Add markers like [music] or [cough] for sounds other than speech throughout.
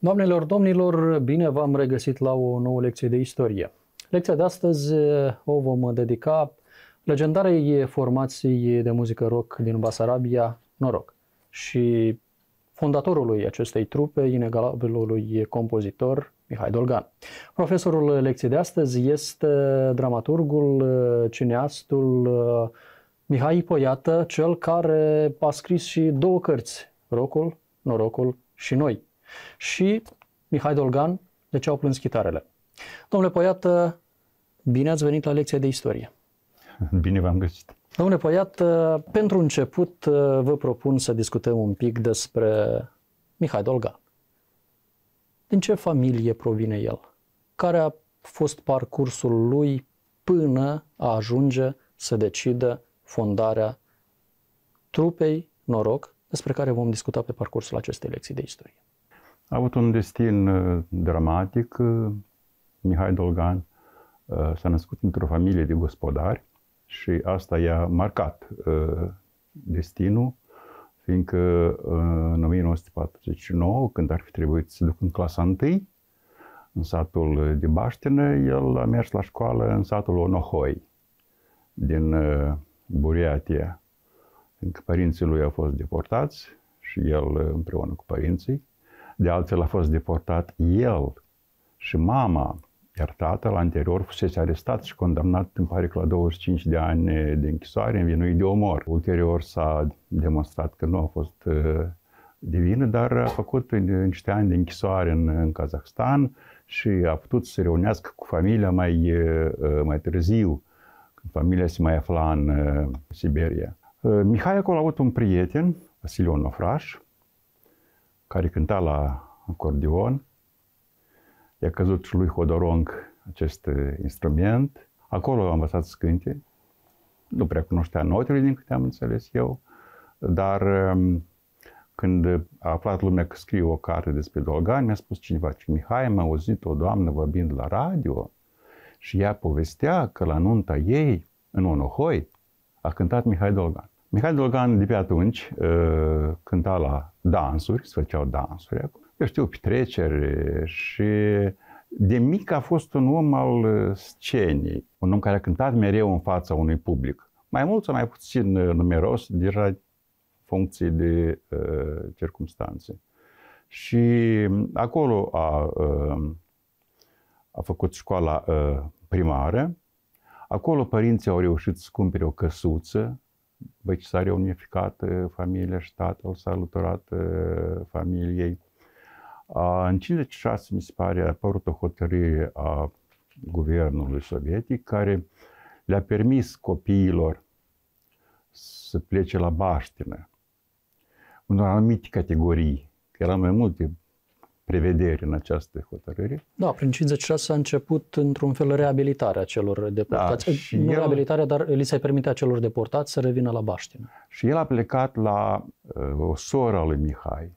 Doamnelor, domnilor, bine v-am regăsit la o nouă lecție de istorie. Lecția de astăzi o vom dedica legendarei formații de muzică rock din Basarabia, Noroc, și fondatorului acestei trupe, inegalabilului compozitor, Mihai Dolgan. Profesorul lecției de astăzi este dramaturgul, cineastul Mihai Poiată, cel care a scris și două cărți, Rocul, Norocul și Noi, și Mihai Dolgan, de ce au plâns chitarele? Domnule Poiat, bine ați venit la lecția de istorie. [laughs] Bine v-am găsit. Domnule Poiat, pentru început vă propun să discutăm un pic despre Mihai Dolgan. Din ce familie provine el? Care a fost parcursul lui până a ajunge să decidă fondarea trupei Noroc, despre care vom discuta pe parcursul acestei lecții de istorie. A avut un destin uh, dramatic. Uh, Mihai Dolgan uh, s-a născut într-o familie de gospodari și asta i-a marcat destinul, fiindcă în 1949, când ar fi trebuit să duc în clasa 1, în satul de Baștină, el a mers la școală în satul Onohoi, din Buriatia, fiindcă părinții lui au fost deportați și el împreună cu părinții. De altfel a fost deportat el și mama, iar tatăl anterior fusese arestat și condamnat, îmi pare că la 25 de ani de închisoare, învinuit de omor. Ulterior s-a demonstrat că nu a fost uh, de vină, dar a făcut niște ani de închisoare în, în Kazahstan și a putut să se reunească cu familia mai, uh, uh, mai târziu, când familia se mai afla în Siberia. Mihai acolo a avut un prieten, Vasile Onofraș, care cânta la acordeon. I-a căzut și lui Hodorong acest uh, instrument. Acolo a învățat să cânte. Nu prea cunoștea notele, din câte am înțeles eu, dar um, când a aflat lumea că scriu o carte despre Dolgan, mi-a spus cineva, Mihai, am auzit o doamnă vorbind la radio și ea povestea că la nunta ei, în Onohoi, a cântat Mihai Dolgan. Mihai Dolgan de pe atunci uh, cânta la dansuri, se făceau dansuri acolo, eu știu, petreceri și de mic a fost un om al scenei, un om care a cântat mereu în fața unui public. Mai mult sau mai puțin uh, numeros, deja funcție de uh, circunstanțe. Și acolo a, uh, a făcut școala uh, primară, acolo părinții au reușit să cumpere o căsuță a unificat familia și tatăl s-a alăturat uh, familiei. În 56, mi se pare, a apărut o hotărâre a guvernului sovietic care le-a permis copiilor să plece la baștină în anumite categorii, că erau mai multe prevederi în această hotărâre. Da, prin 56 a început într-un fel reabilitarea celor deportați. Da, și nu el, reabilitarea, dar li se permitea celor deportați să revină la Baștină. Și el a plecat la uh, o soră a lui Mihai,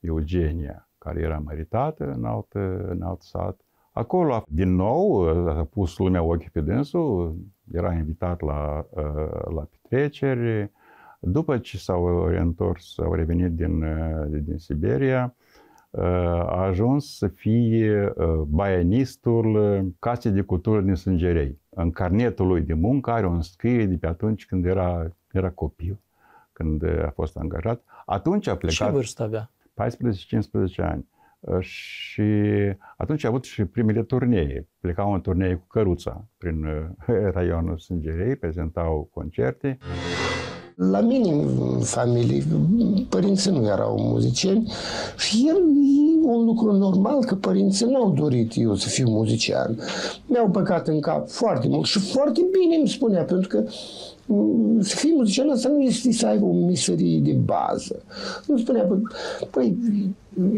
Eugenia, care era măritată în alt, în alt sat. Acolo, din nou, a pus lumea ochii pe dânsul, era invitat la, uh, la petreceri. După ce s-au întors, au revenit din, uh, din Siberia, a ajuns să fie ă, baianistul ă, Casei de Cultură din Sângerei. În carnetul lui de muncă are o scrie de pe atunci când era, era copil, când a fost angajat. Atunci a plecat... Ce vârstă avea? 14-15 ani. Ă, și atunci a avut și primele turnee. Plecau în turnee cu căruța prin [laughs] raionul Sângerei, prezentau concerte. La mine, în familie, părinții nu erau muzicieni și el e un lucru normal că părinții nu au dorit eu să fiu muzician. Mi-au băgat în cap foarte mult și foarte bine îmi spunea, pentru că mm, să fii muzician asta nu este să ai o miserie de bază. Nu spunea, păi,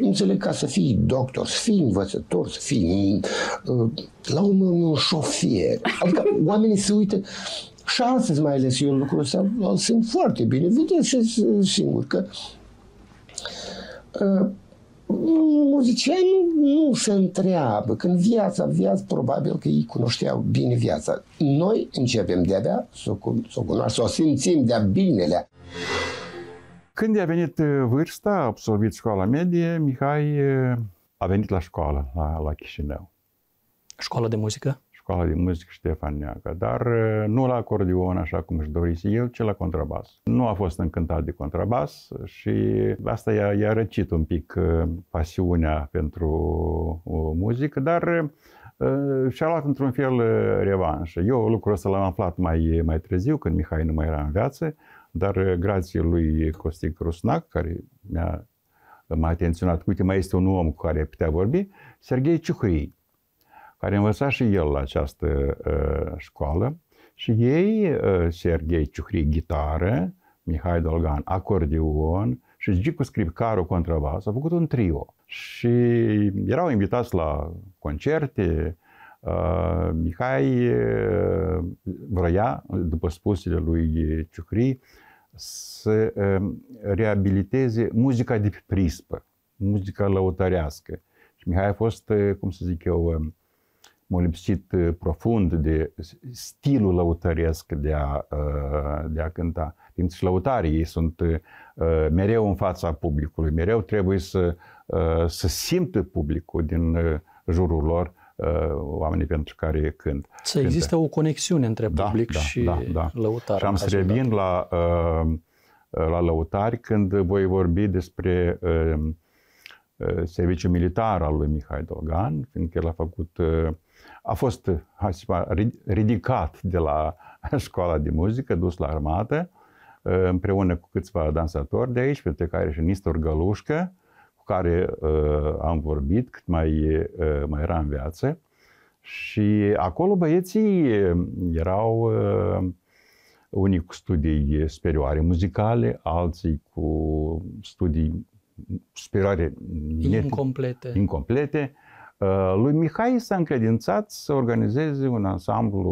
înțeleg ca să fii doctor, să fii învățător, să fii mm, la un, un șofer. Adică oamenii se uită, Șanse mai ales eu lucrul ăsta, îl simt foarte bine, vedeți și uh, singur că uh, muzicienii nu se întreabă, când viața, viața, probabil că ei cunoșteau bine viața. Noi începem de-abia să o o cunoaștem, să o simțim de-a binelea. Când i-a venit uh, vârsta, a absolvit școala medie, Mihai uh, a venit la școală, la, la Chișinău. Școală de muzică? școala de muzică Ștefan Neaga, dar uh, nu la acordeon așa cum își dorise el, ci la contrabas. Nu a fost încântat de contrabas și asta i-a, i-a răcit un pic uh, pasiunea pentru o uh, muzică, dar și-a luat într-un fel revanșă. Eu lucrul ăsta l-am aflat mai, mai târziu, când Mihai nu mai era în viață, dar grație lui Costic Rusnac, care mi-a m-a atenționat, uite, mai este un om cu care putea vorbi, Sergei Ciuhrii care învăța și el la această uh, școală. Și ei, uh, Sergei Ciuhri, gitară, Mihai Dolgan, acordeon și Gicu Scripcaru, contrabas, au făcut un trio. Și erau invitați la concerte, Uh, Mihai uh, vroia, după spusele lui Ciuhri, să uh, reabiliteze muzica de prispă, muzica lăutărească. Și Mihai a fost, uh, cum să zic eu, um, m-a lipsit uh, profund de stilul lăutăresc de a, uh, de a cânta. Timp și lăutarii ei sunt uh, mereu în fața publicului, mereu trebuie să, să simtă publicul din jurul lor oamenii pentru care cânt. Să există o conexiune între da, public da, și da, da, da. Și am să revin la, la lăutari când voi vorbi despre serviciul militar al lui Mihai Dogan, fiindcă el a făcut uh, a fost ridicat de la [laughs] școala de muzică, dus la armată, uh, împreună cu câțiva dansatori de aici, pentru care și Nistor Gălușcă, cu care uh, am vorbit cât mai, uh, mai era în viață. Și acolo băieții erau unii cu studii superioare muzicale, alții cu studii superioare net, incomplete. incomplete Uh, lui Mihai s-a încredințat să organizeze un ansamblu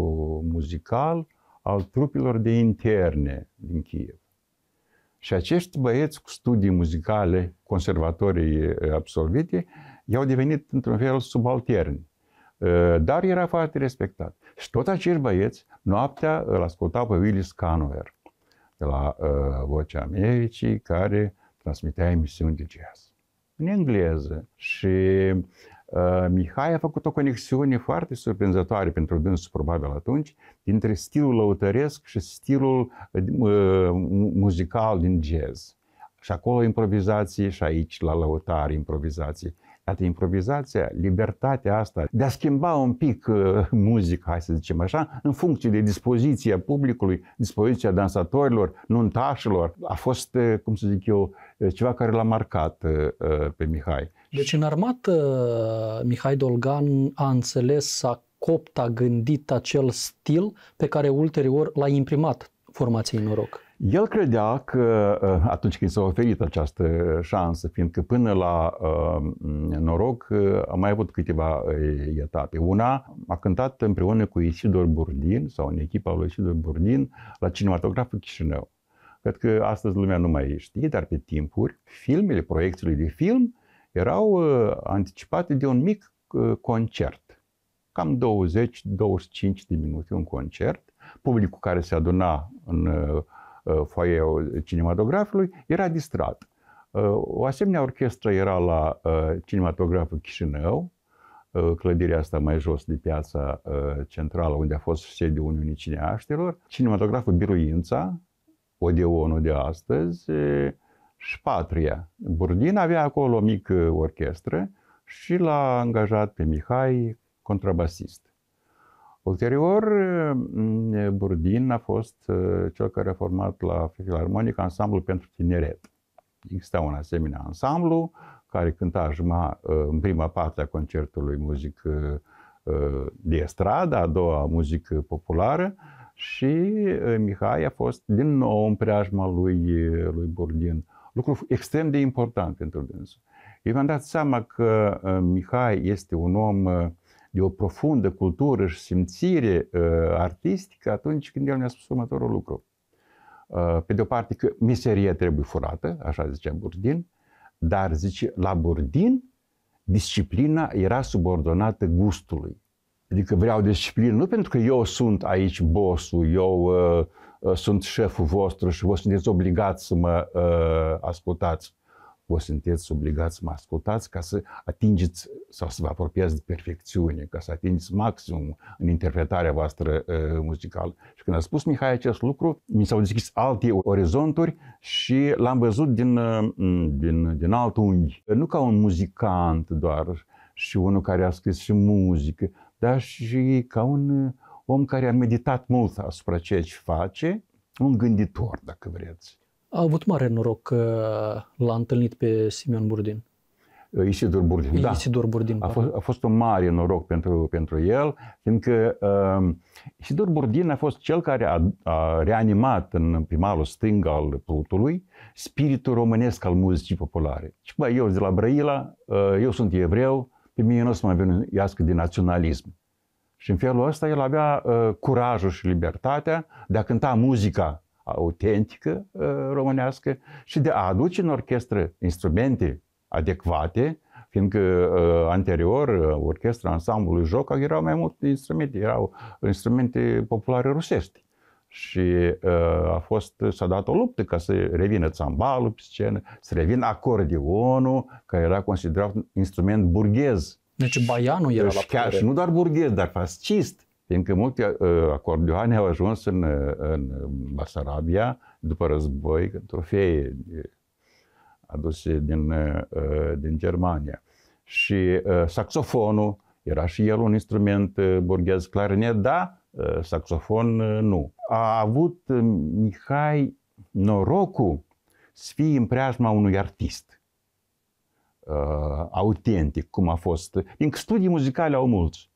muzical al trupilor de interne din Kiev. Și acești băieți cu studii muzicale, conservatorii uh, absolvite, i-au devenit într-un fel subalterni. Uh, dar era foarte respectat. Și tot acești băieți, noaptea, îl ascultau pe Willis Canover de la uh, Vocea Americii, care transmitea emisiuni de jazz în engleză. Și Uh, Mihai a făcut o conexiune foarte surprinzătoare pentru dânsul, probabil atunci, dintre stilul lăutăresc și stilul uh, muzical din jazz. Și acolo improvizație și aici la lăutare improvizație. Iată, improvizația, libertatea asta de a schimba un pic uh, muzica, hai să zicem așa, în funcție de dispoziția publicului, dispoziția dansatorilor, nuntașilor, a fost, uh, cum să zic eu, uh, ceva care l-a marcat uh, uh pe Mihai. Deci în armată Mihai Dolgan a înțeles, a copt, a gândit acel stil pe care ulterior l-a imprimat formației Noroc. El credea că uh, atunci când s-a oferit această șansă, fiindcă până la uh, noroc uh, a mai avut câteva uh, etape. Una a cântat împreună cu Isidor Burdin sau în echipa lui Isidor Burdin la cinematograful Chișinău. Cred că astăzi lumea nu mai știe, dar pe timpuri filmele, proiecțiile de film erau uh, anticipate de un mic uh, concert. Cam 20-25 de minute un concert. Publicul care se aduna în uh, foaieul cinematografului era distrat. O asemenea orchestră era la cinematograful Chișinău, clădirea asta mai jos de piața centrală, unde a fost sediul Uniunii Cineaștilor, cinematograful Biruința, Odeonul de astăzi, și patria. Burdin avea acolo o mică orchestră și l-a angajat pe Mihai, contrabasist. Ulterior, mm, Burdin a fost uh, cel care a format la Filarmonic ansamblu pentru tineret. Exista un asemenea ansamblu care cânta uh, în prima parte a concertului muzică uh, de stradă, a doua muzică populară și Mihai a fost din nou în preajma lui, lui Burdin. Lucru extrem de important pentru dânsul. Eu mi-am dat seama că uh, Mihai este un om uh, de o profundă cultură și simțire uh, artistică atunci când el mi-a spus următorul lucru. Pe de o parte că miseria trebuie furată, așa zicea Burdin, dar zice, la Burdin disciplina era subordonată gustului. Adică vreau disciplină nu pentru că eu sunt aici bossul, eu Uh, sunt șeful vostru și vă sunteți obligați să mă uh, ascultați. Vă sunteți obligați să mă ascultați ca să atingeți sau să vă apropiați de perfecțiune, ca să atingeți maximum în interpretarea voastră uh, muzicală. Și când a spus Mihai acest lucru, mi s-au deschis alte orizonturi și l-am văzut din, din, din alt unghi. Nu ca un muzicant doar, și unul care a scris și muzică, dar și ca un om care a meditat mult asupra ceea ce face, un gânditor, dacă vreți. A avut mare noroc că l-a întâlnit pe Simeon Burdin. Uh, Isidor Burdin, da. Isidor Burdin, a, da. fost, a fost un mare noroc pentru, pentru el, fiindcă uh, Isidor Burdin a fost cel care a, a reanimat în primalul stâng al Plutului spiritul românesc al muzicii populare. Și bă, eu de la Brăila, uh, eu sunt evreu, pe mine nu o să mă venească de naționalism. Și în felul ăsta el avea uh, curajul și libertatea de a cânta muzica autentică uh, românească și de a aduce în orchestră instrumente adecvate, fiindcă uh, anterior uh, orchestra ansamblului joca erau mai multe instrumente, erau instrumente populare rusești. Și uh, a fost, s-a dat o luptă ca să revină țambalul pe scenă, să revină acordeonul, care era considerat instrument burghez deci Baianu era deci la chiar, Și nu doar burghez, dar fascist. Fiindcă multe uh, acordeoane au ajuns în, uh, în Basarabia după război, trofee uh, aduse din, uh, uh, din Germania. Și uh, saxofonul era și el un instrument uh, burghez clarinet, da, uh, saxofon uh, nu. A avut uh, Mihai norocul să fie în preajma unui artist uh, autentic, cum a fost. Din studii muzicale au mulți,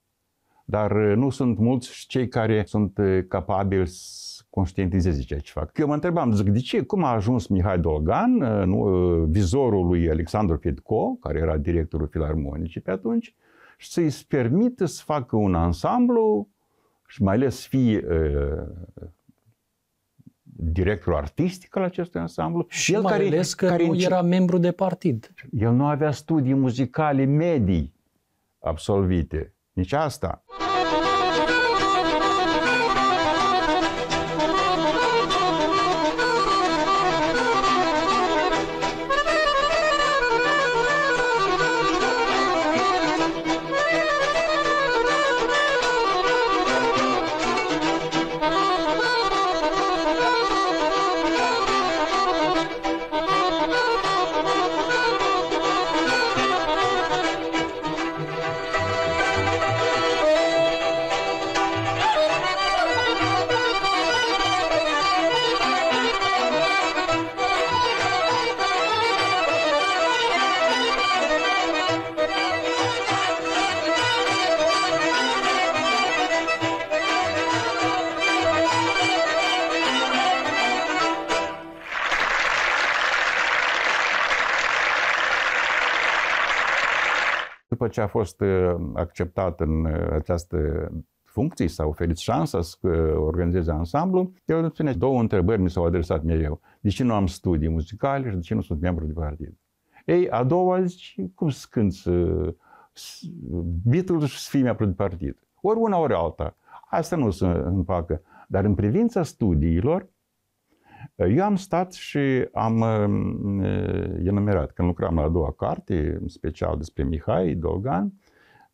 dar uh, nu sunt mulți cei care sunt uh, capabili să conștientizeze ceea ce fac. Eu mă întrebam, zic, de ce, cum a ajuns Mihai Dolgan, uh, nu, vizorul lui Alexandru Fedco, care era directorul filarmonicii pe atunci, și să-i permită să facă un ansamblu și mai ales fi uh, directorul artistic al acestui ansamblu. Și el mai care, ales că care nu înce... era membru de partid. El nu avea studii muzicale medii absolvite. Nici asta. ce a fost uh, acceptat în uh, această funcție sau oferit șansa să uh, organizeze ansamblu, el spune, două întrebări mi s-au adresat eu. De ce nu am studii muzicale și de ce nu sunt membru de partid? Ei, a doua zice, cum să cânti Beatles și să fii membru de partid? Ori una, ori alta. Asta nu se împacă. Dar în privința studiilor, eu am stat și am uh, enumerat, când lucram la a doua carte, special despre Mihai Dolgan,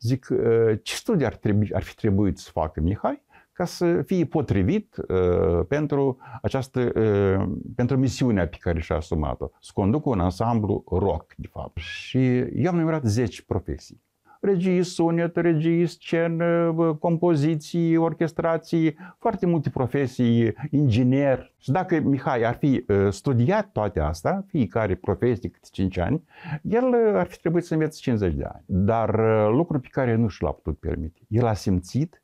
zic, uh, ce studii ar, trebui, ar fi trebuit să facă Mihai ca să fie potrivit uh, pentru, această, uh, pentru misiunea pe care și-a asumat-o, să conducă un ansamblu rock, de fapt. Și eu am numerat 10 profesii regii sunet, regii scenă, compoziții, orchestrații, foarte multe profesii, inginer. Și dacă Mihai ar fi uh, studiat toate astea, fiecare profesie câte 5 ani, el uh, ar fi trebuit să învețe 50 de ani. Dar uh, lucru pe care nu și l-a putut permite. El a simțit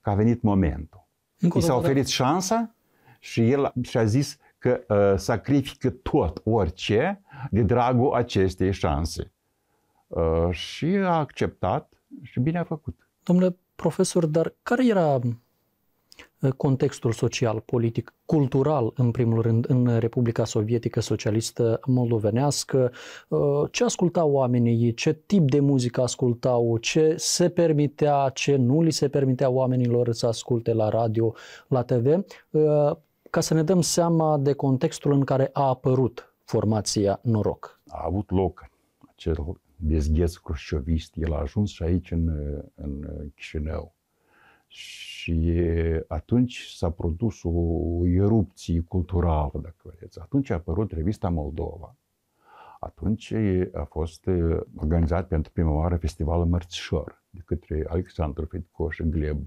că a venit momentul. Încă I s-a oferit șansa și el și-a zis că uh, sacrifică tot, orice, de dragul acestei șanse. Uh, și a acceptat și bine a făcut. Domnule profesor, dar care era uh, contextul social, politic, cultural, în primul rând, în Republica Sovietică Socialistă Moldovenească. Uh, ce ascultau oamenii, ce tip de muzică ascultau, ce se permitea, ce nu li se permitea oamenilor să asculte la radio, la TV, ca să ne dăm seama de contextul în care a apărut formația Noroc. A avut loc acel dezgheț croșovist, el a ajuns și aici în, în Chișinău. Și atunci s-a produs o erupție culturală, dacă vreți. Atunci a apărut revista Moldova. Atunci a fost organizat pentru prima oară festivalul Mărțișor de către Alexandru Fitco uh, și Gleb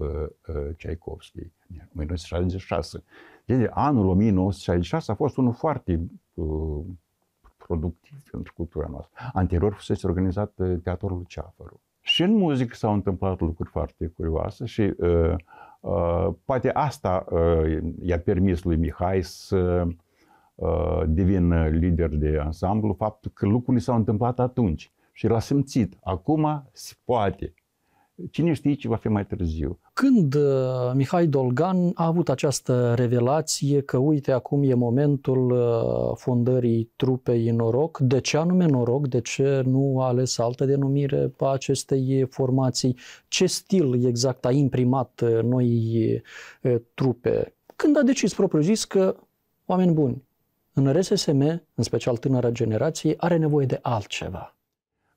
Ceaicovski, în 1966. Deci, anul 1966 a fost unul foarte uh, productiv pentru cultura noastră. Anterior fusese organizat uh, Teatrul Luceafăru. Și în muzică s-au întâmplat lucruri foarte curioase și uh, uh, poate asta uh, i-a permis lui Mihai să uh, devină lider de ansamblu, faptul că lucrurile s-au întâmplat atunci și l-a simțit. Acum se poate. Cine știe ce va fi mai târziu când uh, Mihai Dolgan a avut această revelație că uite acum e momentul uh, fondării trupei Noroc, de ce anume Noroc, de ce nu a ales altă denumire pe acestei formații, ce stil exact a imprimat uh, noi trupe, când a decis propriu-zis că, oameni buni, în RSSM, în special tânăra generație, are nevoie de altceva.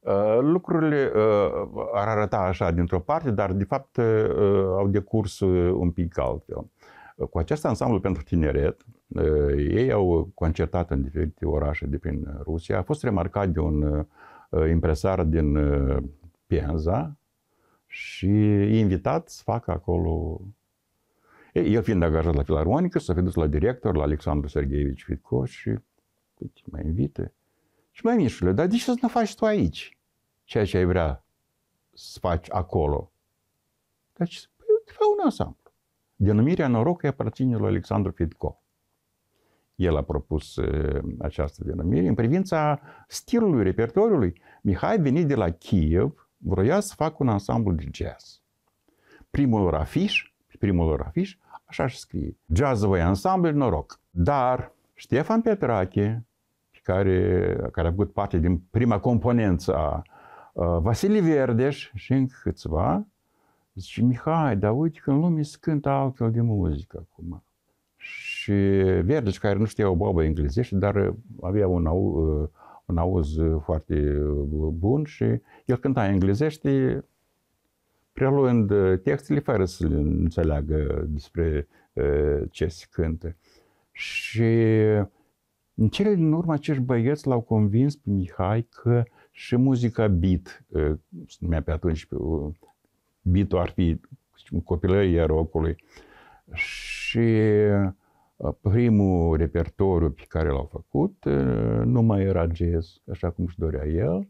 Uh, lucrurile uh, ar arăta așa dintr-o parte, dar de fapt uh, au decurs un pic altfel. Cu acest ansamblu pentru tineret, ei au concertat în diferite orașe de prin Rusia. A fost remarcat de un impresar din Pienza și invitat să facă acolo el fiind angajat la filarmonică, s-a dus la director, la Alexandru Sergeevici Fitco și uite, mă invită. Și mai mișule, dar de ce să nu faci tu aici? ceea ce ai vrea să faci acolo. Deci, păi, fă un ansamblu. Denumirea norocului aparține lui Alexandru Fidco. El a propus eh, această denumire în privința stilului repertoriului. Mihai venit de la Kiev, vroia să facă un ansamblu de jazz. Primul lor afiș, primul lor afiș, așa și scrie. Jazzovă ansamblu noroc. Dar Ștefan Petrache, care, care a avut parte din prima componență a Vasile Verdeș și încă câțiva, zice, Mihai, dar uite că în lume se cântă altfel de muzică acum. Și Verdeș, care nu știa o babă englezește, dar avea un, au, un auz foarte bun și el cânta englezește preluând textele fără să le înțeleagă despre ce se cântă. Și în cele din urmă acești băieți l-au convins pe Mihai că uh, și muzica beat, uh, se numea pe atunci, uh, beat ar fi copilăria rocului. Și uh, primul repertoriu pe care l-au făcut nu mai era jazz, așa cum își dorea el,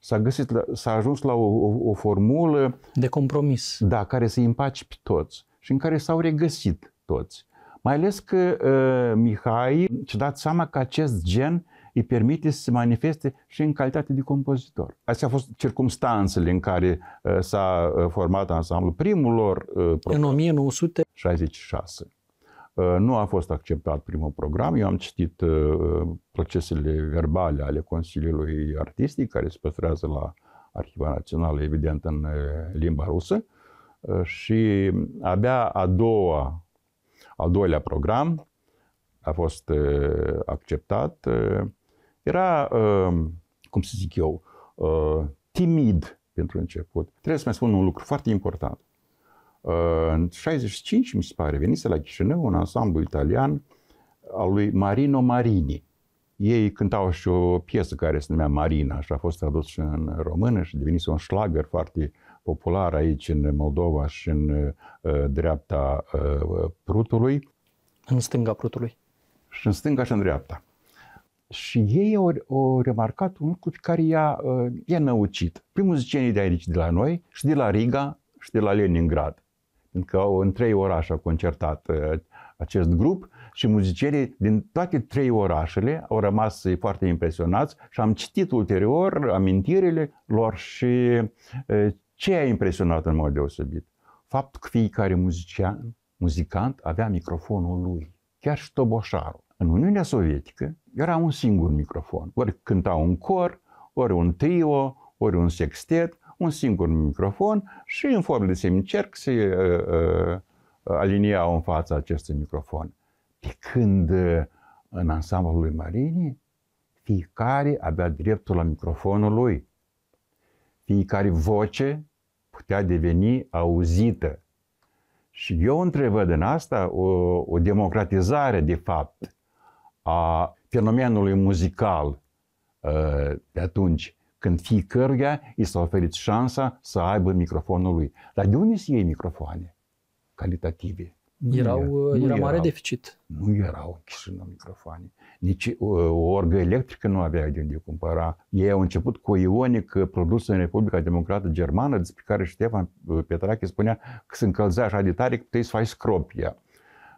s-a, găsit, s-a ajuns la o, o, o formulă... De compromis. Da, care să împaci pe toți și în care s-au regăsit toți. Mai ales că uh, Mihai și dat seama că acest gen îi permite să se manifeste și în calitate de compozitor. Astea au fost circumstanțele în care uh, s-a uh, format ansamblul. Primul lor uh, program, în 1966. Uh, nu a fost acceptat primul program. Eu am citit uh, procesele verbale ale Consiliului Artistic, care se păstrează la Arhiva Națională, evident, în uh, limba rusă. Și abia a doua, al doilea program, a fost acceptat era, uh, cum să zic eu, uh, timid pentru început. Trebuie să mai spun un lucru foarte important. Uh, în 65, mi se pare, venise la Chișinău un ansamblu italian al lui Marino Marini. Ei cântau și o piesă care se numea Marina și a fost tradus și în română și devenise un șlagăr foarte popular aici în Moldova și în uh, dreapta uh, Prutului. În stânga Prutului. Și în stânga și în dreapta. Și ei au, au remarcat un lucru pe care i-a, uh, i-a năucit. Primuzicienii de aici, de la noi, și de la Riga, și de la Leningrad. Pentru că au, în trei orașe au concertat uh, acest grup și muzicienii din toate trei orașele au rămas foarte impresionați și am citit ulterior amintirile lor și uh, ce a impresionat în mod deosebit? Faptul că fiecare muzician, muzicant avea microfonul lui, chiar și toboșarul. În Uniunea Sovietică era un singur microfon. Ori cânta un cor, ori un trio, ori un sextet, un singur microfon și în formă de semicerc se uh, uh, aliniau în fața acestui microfon. Pe când uh, în ansamblul lui Marini, fiecare avea dreptul la microfonul lui. Fiecare voce putea deveni auzită. Și eu întrebă din asta o, o democratizare, de fapt, a fenomenului muzical uh, de atunci, când fiecăruia i s-a oferit șansa să aibă microfonul lui. Dar de unde se iei microfoane calitative? Nu erau, era, uh, nu era mare erau, deficit. Nu erau în Chișinău microfoane. Nici o, uh, o orgă electrică nu avea de unde cumpăra. Ei au început cu o ionică produsă în Republica Democrată Germană, despre care Ștefan Petrache spunea că se încălzea așa de tare că puteai să faci scropia.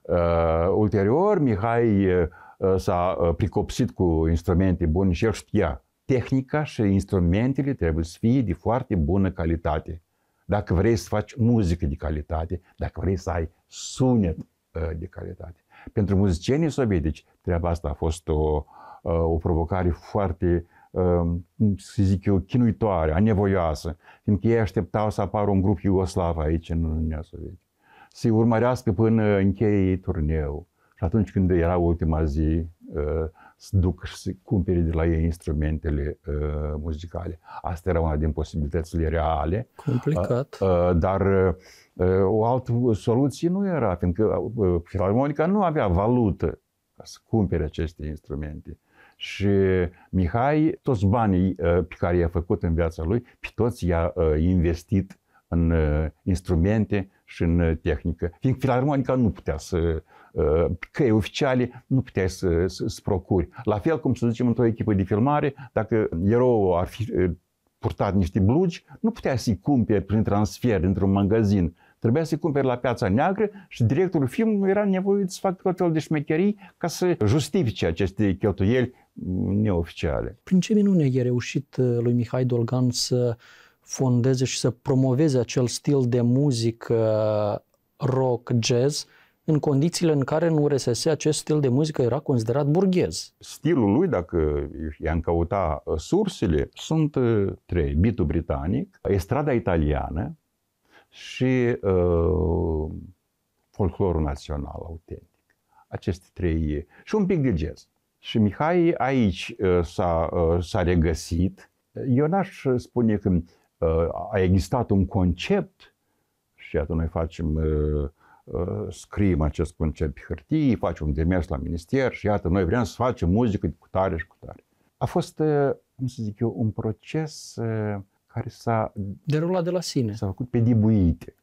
Uh, ulterior, Mihai uh, s-a pricopsit cu instrumente bune și el știa. Tehnica și instrumentele trebuie să fie de foarte bună calitate. Dacă vrei să faci muzică de calitate, dacă vrei să ai sunet de calitate. Pentru muzicienii sovietici, treaba asta a fost o, o provocare foarte, să zic eu, chinuitoare, anevoioasă, fiindcă ei așteptau să apară un grup iugoslav aici, în Uniunea Sovietică. Să-i urmărească până încheie turneul și atunci când era ultima zi, să uh, duc și să cumpere de la ei instrumentele uh, muzicale. Asta era una din posibilitățile reale. Complicat. Uh, dar o altă soluție nu era, pentru că filarmonica nu avea valută ca să cumpere aceste instrumente. Și Mihai, toți banii pe care i-a făcut în viața lui, pe toți i-a investit în instrumente și în tehnică. Fiindcă filarmonica nu putea să Ă, e oficiale nu puteai să, să, să procuri. La fel cum, să zicem, într-o echipă de filmare, dacă eroul ar fi purtat niște blugi, nu puteai să-i cumperi prin transfer dintr-un magazin. Trebuia să-i cumperi la piața neagră și directorul filmului era nevoit să facă tot felul de șmecherii ca să justifice aceste cheltuieli neoficiale. Prin ce minune e a reușit ă, lui Mihai Dolgan să fondeze și să promoveze acel stil de muzică ă, rock, jazz, în condițiile în care în URSS acest stil de muzică era considerat burghez. Stilul lui, dacă i-am căuta uh, sursele, sunt uh, trei. Bitul britanic, estrada italiană și uh, folclorul național autentic. Aceste trei. Și un pic de jazz. Și Mihai aici uh, s-a, s-a regăsit. Eu n-aș spune că a existat un concept și atunci noi facem uh, scriem э, acest concept pe hârtie, facem un demers la minister și iată, noi vrem să facem muzică cu tare și cu tare. A fost, cum să zic eu, un proces care s-a... Derulat de la sine. S-a făcut pe dibuite.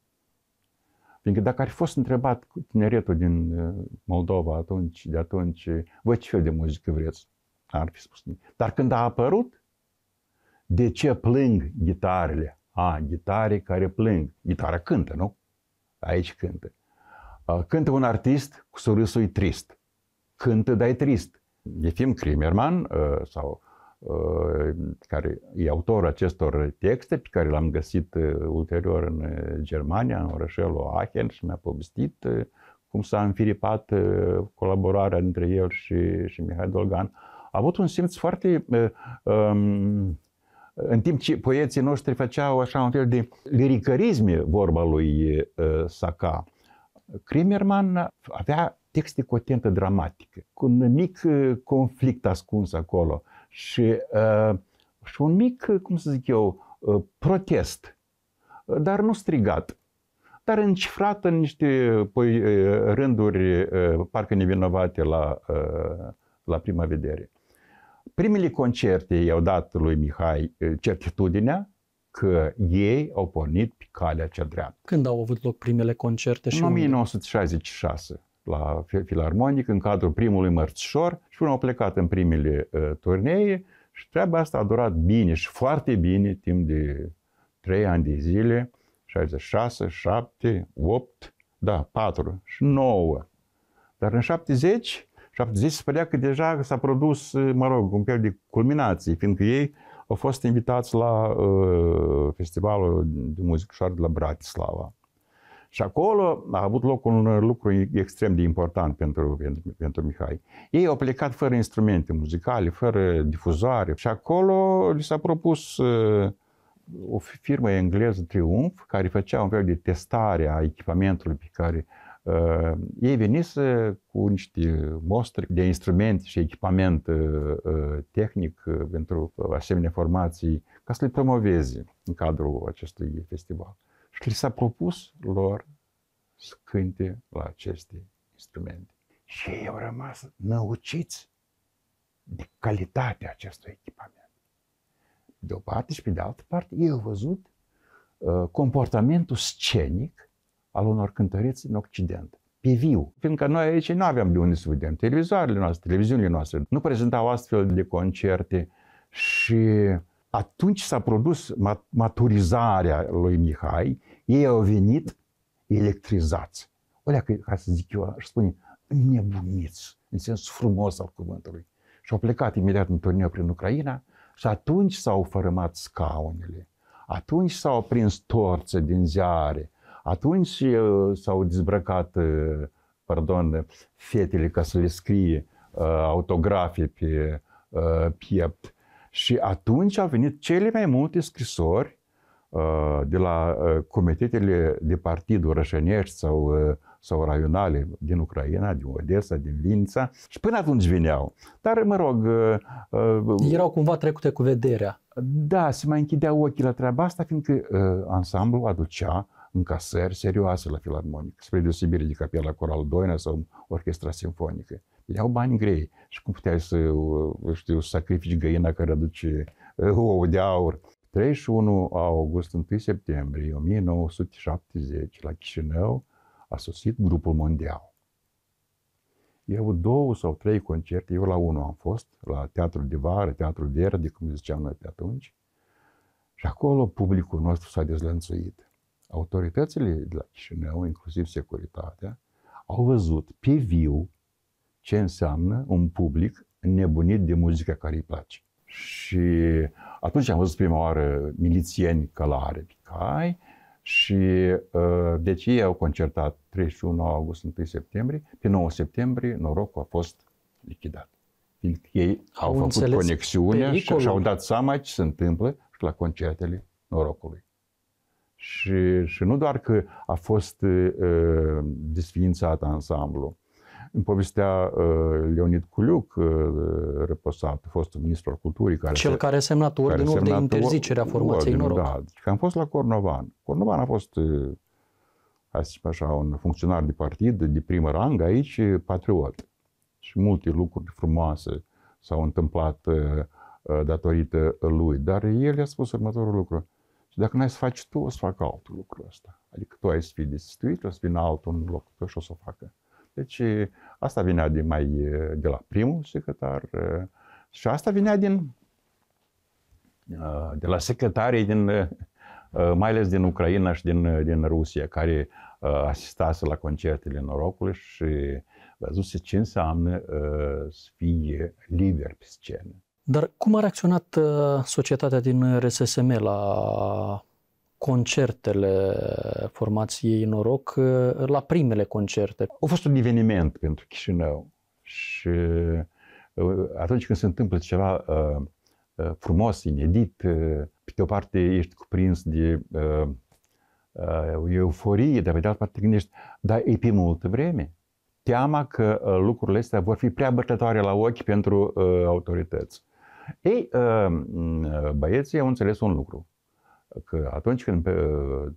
Fiindcă dacă ar fi fost întrebat cu tineretul din Moldova atunci, de atunci, voi ce fel de muzică vreți? Ar fi spus nimic. Dar când a apărut, de ce plâng gitarele? A, gitare care plâng. Gitara cântă, nu? Aici cântă. Uh, cântă un artist cu surâsul trist. Cântă, dar e trist. Efim Krimerman, uh, sau uh, care e autor acestor texte pe care l-am găsit ulterior în Germania, în orășelul Aachen și mi-a povestit cum s-a înfiripat colaborarea dintre el și, și Mihai Dolgan. A avut un simț foarte... Um, în timp ce poeții noștri făceau așa un fel de liricărisme, vorba lui uh, Saca, Kremerman avea texte cu o tentă dramatică, cu un mic uh, conflict ascuns acolo și, uh, și un mic, uh, cum să zic eu, uh, protest, dar nu strigat, dar încifrat în niște păi, rânduri parcă nevinovate la, la prima vedere. Primele concerte i-au dat lui Mihai certitudinea, că ei au pornit pe calea cea dreaptă. Când au avut loc primele concerte? în 1966 la Filarmonic, în cadrul primului mărțișor și până au plecat în primele uh, turnee și treaba asta a durat bine și foarte bine timp de 3 ani de zile, 66, 7, 8, da, 4 și 9. Dar în 70, 70 se părea că deja s-a produs, uh, mă rog, un fel de culminație, fiindcă ei au fost invitați la uh, festivalul de muzică și de la Bratislava. Și acolo a avut loc un lucru extrem de important pentru, pentru, pentru Mihai. Ei au plecat fără instrumente muzicale, fără difuzoare. Și acolo li s-a propus uh, o firmă engleză, Triumph, care făcea un fel de testare a echipamentului pe care uh, Ă, ei venise cu niște mostre de instrumente și echipament ă, ă, tehnic pentru asemenea formații ca să le promoveze în cadrul acestui festival. Și li s-a propus lor să cânte la aceste instrumente. Și ei au rămas năuciți de calitatea acestui echipament. De o parte și pe de altă parte, ei au văzut comportamentul scenic al unor cântăreți în Occident. Pe viu. Fiindcă noi aici nu aveam de unde să vedem. Televizoarele noastre, televiziunile noastre nu prezentau astfel de concerte și atunci s-a produs maturizarea lui Mihai, ei au venit electrizați. O leacă, ca să zic eu, aș spune, nebuniți, în sens frumos al cuvântului. Și au plecat imediat în turneu prin Ucraina și atunci s-au fărâmat scaunele. Atunci s-au prins torțe din ziare, atunci uh, s-au dezbrăcat, uh, pardon, fetele ca să le scrie uh, autografe pe piept. Și atunci au venit cele mai multe scrisori de la comitetele de partid orășenești sau, sau raionale din Ucraina, din Odessa, din Vința și până atunci veneau. Dar, mă rog... Erau cumva trecute cu vederea. Da, se mai închideau ochii la treaba asta, fiindcă ansamblul aducea încasări serioase la Filarmonic, spre deosebire de capela Coral Doina sau Orchestra Simfonică. Iau bani grei și cum puteai să, știu, să sacrifici găina care aduce uh, ouă de aur. 31 august, 1 septembrie 1970, la Chișinău, a sosit grupul mondial. Eu două sau trei concerte, eu la unul am fost, la Teatrul de Vară, Teatrul Verde, cum ziceam noi pe atunci, și acolo publicul nostru s-a dezlănțuit autoritățile de la Chișinău, inclusiv securitatea, au văzut pe viu ce înseamnă un public nebunit de muzica care îi place. Și atunci am văzut prima oară milițieni călare pe cai și uh, deci ei au concertat 31 august, 1 septembrie. Pe 9 septembrie norocul a fost lichidat. Ei au, au făcut conexiunea și și-au dat seama ce se întâmplă și la concertele norocului. Și, și nu doar că a fost uh, disfințat ansamblu. În povestea uh, Leonid Culiuc, uh, reposat, fostul ministru al culturii. Care Cel se, care a semnat ordinul de interzicere a formației ordinul, Noroc. Da, că deci am fost la Cornovan. Cornovan a fost, uh, hai să zicem așa, un funcționar de partid de primă rang, aici patriot. Și multe lucruri frumoase s-au întâmplat uh, datorită lui. Dar el a spus următorul lucru. Și dacă n-ai să faci tu, o să facă altul lucrul ăsta. Adică tu ai să fii destituit, o să vină altul în loc tău și o să o facă. Deci asta vinea de, mai, de la primul secretar și asta vinea din, de la secretarii din, mai ales din Ucraina și din, din Rusia, care asistase la concertele norocului și văzuse ce înseamnă să fie liber pe scenă. Dar cum a reacționat uh, societatea din RSSM la concertele formației Noroc, uh, la primele concerte? A fost un eveniment pentru Chișinău și uh, atunci când se întâmplă ceva frumos, inedit, pe de o parte ești cuprins de euforie, dar pe de altă parte gândești, dar e pe multă vreme teama că lucrurile astea vor fi prea bătătoare la ochi pentru uh, autorități. Ei, uh, mm, băieții au înțeles un lucru, că atunci când uh,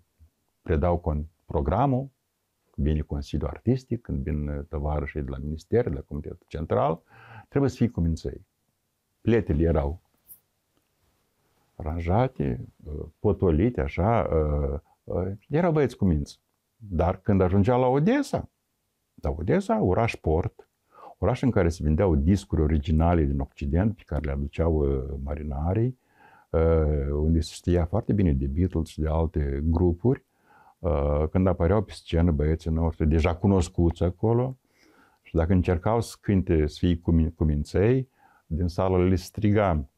predau programul, vine Consiliul Artistic, când vin uh, tovarășii de la minister, de la Comitetul Central, trebuie să fii minței. Pletele erau aranjate, potolite, așa, erau băieți minți. Dar când ajungea la Odessa, la Odessa, oraș port, oraș în care se vindeau discuri originale din Occident pe care le aduceau uh, marinarii, uh, unde se știa foarte bine de Beatles și de alte grupuri. Uh, când apăreau pe scenă băieții noștri, deja cunoscuți acolo, și dacă încercau să cânte, să fie cuminței, din sală le strigam,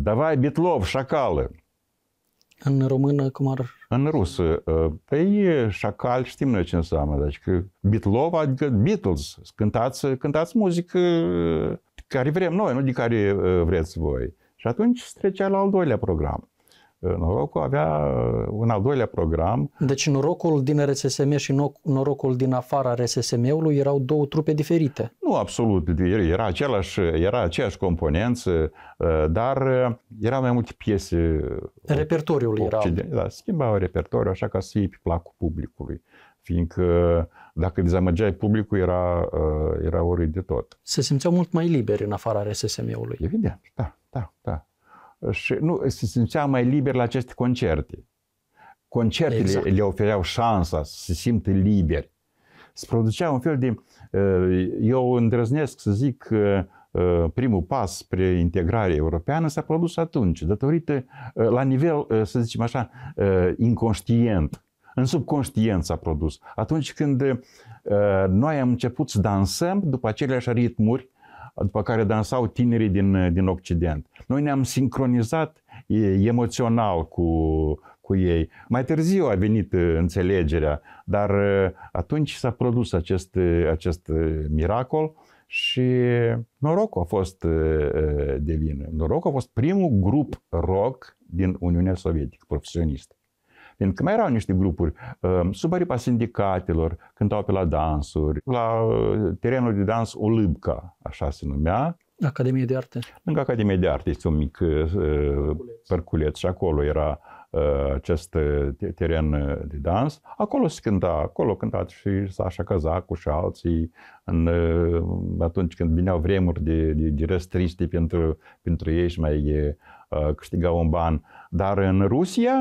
Davai, Bitlov, șacală! În română, cum ar... În rusă. Păi șacal, știm noi ce înseamnă. Deci că Beatles, adică Beatles. Cântați, uh, cântați muzică uh, care vrem noi, nu de care vreți voi. Și atunci se trecea la al doilea program. Uh, norocul, avea uh, un al doilea program. Deci norocul din RSSM și norocul din afara RSSM-ului erau două trupe diferite. Nu, absolut. Era, același, era aceeași componență, uh, dar erau mai multe piese. Repertoriul era. Da, schimbau repertoriul așa ca să iei pe placul publicului fiindcă dacă dezamăgeai publicul, era, era ori de tot. Se simțeau mult mai liberi în afara RSSM-ului. Evident, da, da, da și nu, se simțea mai liber la aceste concerte. Concertele exact. le ofereau șansa să se simtă liberi. Se producea un fel de, uh, eu îndrăznesc să zic, uh, primul pas spre integrare europeană s-a produs atunci, datorită, uh, la nivel, să zicem așa, inconștient, în subconștient s-a produs. Atunci când noi am început să dansăm după aceleași ritmuri, după care dansau tinerii din, din Occident. Noi ne-am sincronizat emoțional cu, cu ei. Mai târziu a venit uh, înțelegerea, dar uh, atunci s-a produs acest, uh, acest miracol și norocul a fost de vină. Norocul a fost primul grup rock din Uniunea Sovietică, profesionist că mai erau niște grupuri uh, sub aripa sindicatelor, cântau pe la dansuri, la uh, terenul de dans Olâbca, așa se numea. Academie de Arte. Lângă Academie de Arte este un mic uh, părculeț și acolo era uh, acest teren de dans. Acolo se cânta, acolo cânta și Sasha Cazacu și alții în, atunci când vineau vremuri de, de, de rest triste pentru, pentru ei și mai câștigau un ban. Dar în Rusia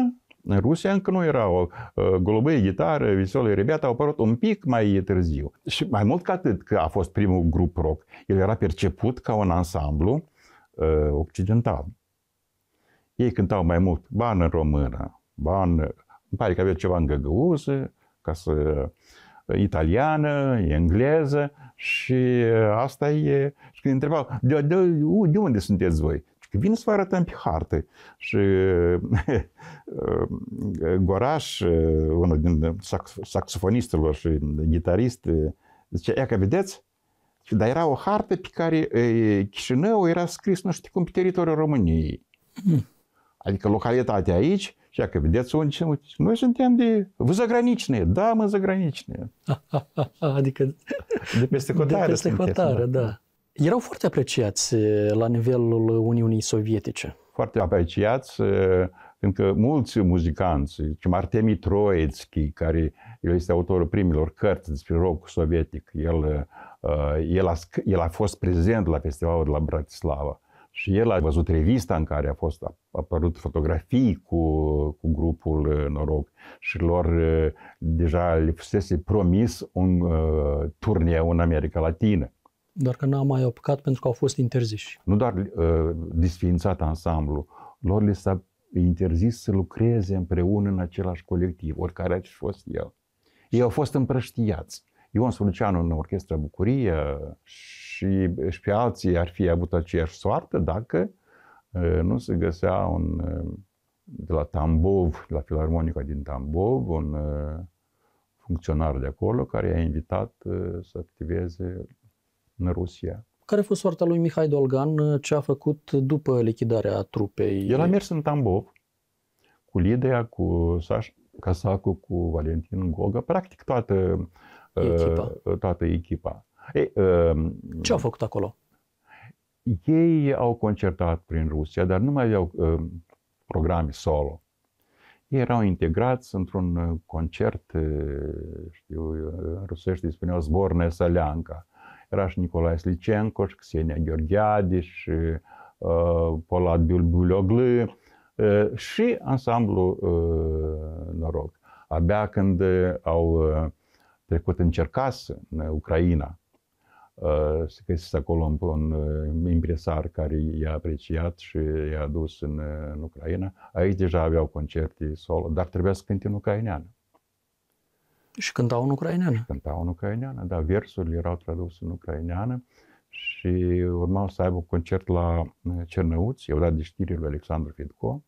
Rusia încă nu erau uh, golubăi, gitară, visolei rebeata, au apărut un pic mai târziu. Și mai mult ca atât că a fost primul grup rock, el era perceput ca un ansamblu uh, occidental. Ei cântau mai mult ban în română, ban, îmi pare că aveau ceva în găgăuză, ca să uh, italiană, engleză și uh, asta e... Și când întrebau, de, de, de unde sunteți voi? vin să vă arătăm pe hartă. Și eh, [laughs] Goraș, eh, unul din saxofonistelor și gitarist, zice, ea că vedeți, dar era o hartă pe care eh, Chișinău era scris, nu știu cum, pe teritoriul României. Hmm. Adică localitatea aici, și că vedeți unde noi suntem de... Vă zagranične, da, mă zagranične. [laughs] adică de peste hotare De peste hotare, da. Erau foarte apreciați eh, la nivelul Uniunii Sovietice. Foarte apreciați, pentru eh, că mulți muzicanți, cum Artemi Troitski, care el este autorul primilor cărți despre rock sovietic, el, eh, el, a, el a fost prezent la festivalul de la Bratislava și el a văzut revista în care a fost a apărut fotografii cu, cu grupul Noroc și lor deja le fusese promis un uh, turneu în America Latină doar că n am mai apucat pentru că au fost interziși. Nu doar uh, disfințat ansamblu, lor le s-a interzis să lucreze împreună în același colectiv, oricare ar fi fost el. Ei au fost împrăștiați. Ion Sulceanu în Orchestra Bucurie și, și pe alții ar fi avut aceeași soartă dacă uh, nu se găsea un, uh, de la Tambov, de la Filarmonica din Tambov, un uh, funcționar de acolo care i-a invitat uh, să activeze în Rusia. Care a fost soarta lui Mihai Dolgan? Ce a făcut după lichidarea trupei? El a mers în Tambov cu Lidia, cu Saș Casacu, cu Valentin Goga, practic toată uh, echipa. Toată echipa. Ei, uh, um, Ce au făcut acolo? Ei au concertat prin Rusia, dar nu mai aveau uh, programe solo. Ei erau integrați într-un concert, uh, știu, uh, rusești îi spuneau zbor Saleanca. Era și Nicolae Slicenco și Xenia Gheorgheadi și uh, ă, Polat Bulbuloglu uh, ă, și ansamblu uh, Noroc. Abia când au trecut în Cercasă, în Ucraina, se găsesc acolo un, impresar care i-a apreciat și i-a dus în, în Ucraina. Aici deja aveau concerte solo, dar trebuia să cânte în ucraineană. Și cântau în ucraineană. Și cântau în ucraineană, da, versurile erau traduse în ucraineană și urmau să aibă un concert la eh, Cernăuți, eu dat de știri lui Alexandru Fidco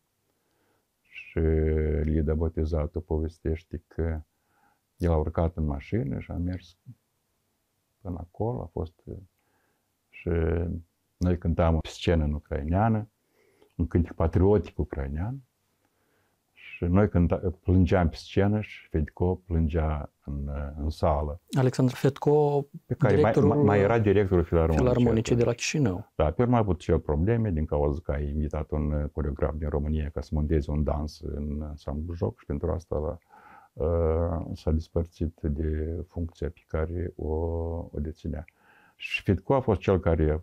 și Lida Botezată povestește că el a urcat în mașină și a mers până acolo, a fost eh, și noi cântam o scenă în ucraineană, un cântec patriotic ucrainean și noi când plângeam pe scenă și Fedco plângea în, în sală. Alexandru Fedco, pe care directorul mai, mai, era directorul filarmonicii, filarmonicii de la Chișinău. Da, pe urmă a avut și el probleme din cauza că a invitat un uh, coreograf din România ca să monteze un dans în ansamblu joc și pentru asta uh, s-a dispărțit de funcția pe care o, o deținea. Și Fedco a fost cel care a